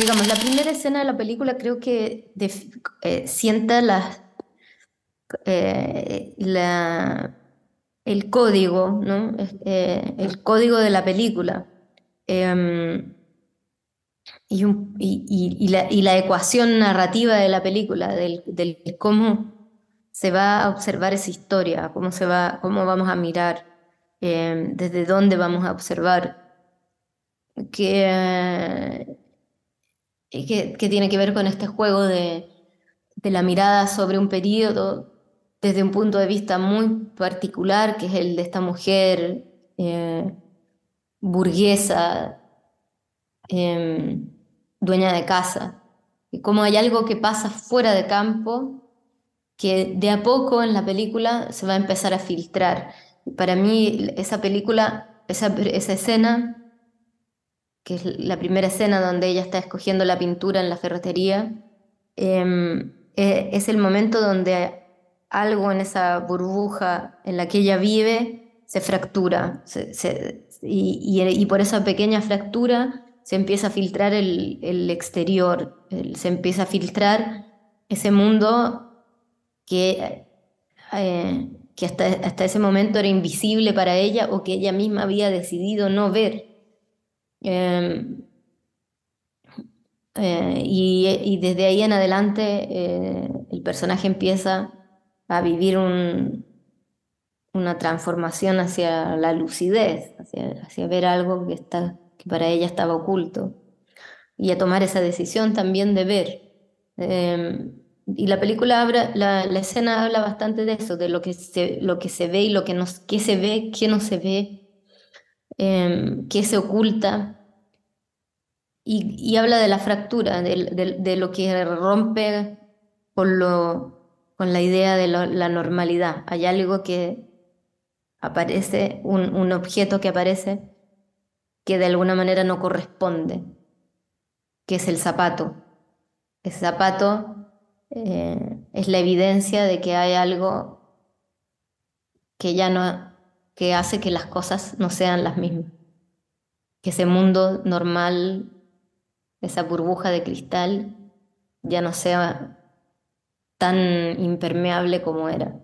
digamos, la primera escena de la película creo que eh, sienta eh, el código, eh, el código de la película. Em, y, la, ecuación narrativa de la película, del, cómo se va a observar esa historia, cómo, se va, cómo vamos a mirar, em, desde dónde vamos a observar. Que, que, tiene que ver con este juego de, la mirada sobre un periodo desde un punto de vista muy particular, que es el de esta mujer eh, burguesa, em, dueña de casa. Y como hay algo que pasa fuera de campo, que de a poco en la película se va a empezar a filtrar. Para mí esa película, esa, esa escena que es la primera escena donde ella está escogiendo la pintura en la ferretería, em, e, es el momento donde algo en esa burbuja en la que ella vive se fractura. y, por esa pequeña fractura se empieza a filtrar el, exterior, se empieza a filtrar ese mundo que, eh, que hasta, hasta ese momento era invisible para ella o que ella misma había decidido no ver. Em, eh, y, desde ahí en adelante eh, el personaje empieza a vivir un, una transformación hacia la lucidez, hacia, ver algo que, está, que para ella estaba oculto y a tomar esa decisión también de ver. Em, y la película la, escena habla bastante de eso, de lo que se, lo que se ve y lo que nos qué se ve, qué no se ve, Em, que se oculta y, habla de la fractura, de, lo que rompe con, la idea de la normalidad. Hay algo que aparece, un, objeto que aparece que de alguna manera no corresponde, que es el zapato. Ese zapato eh, es la evidencia de que hay algo que ya no, que hace que las cosas no sean las mismas, que ese mundo normal, esa burbuja de cristal, ya no sea tan impermeable como era.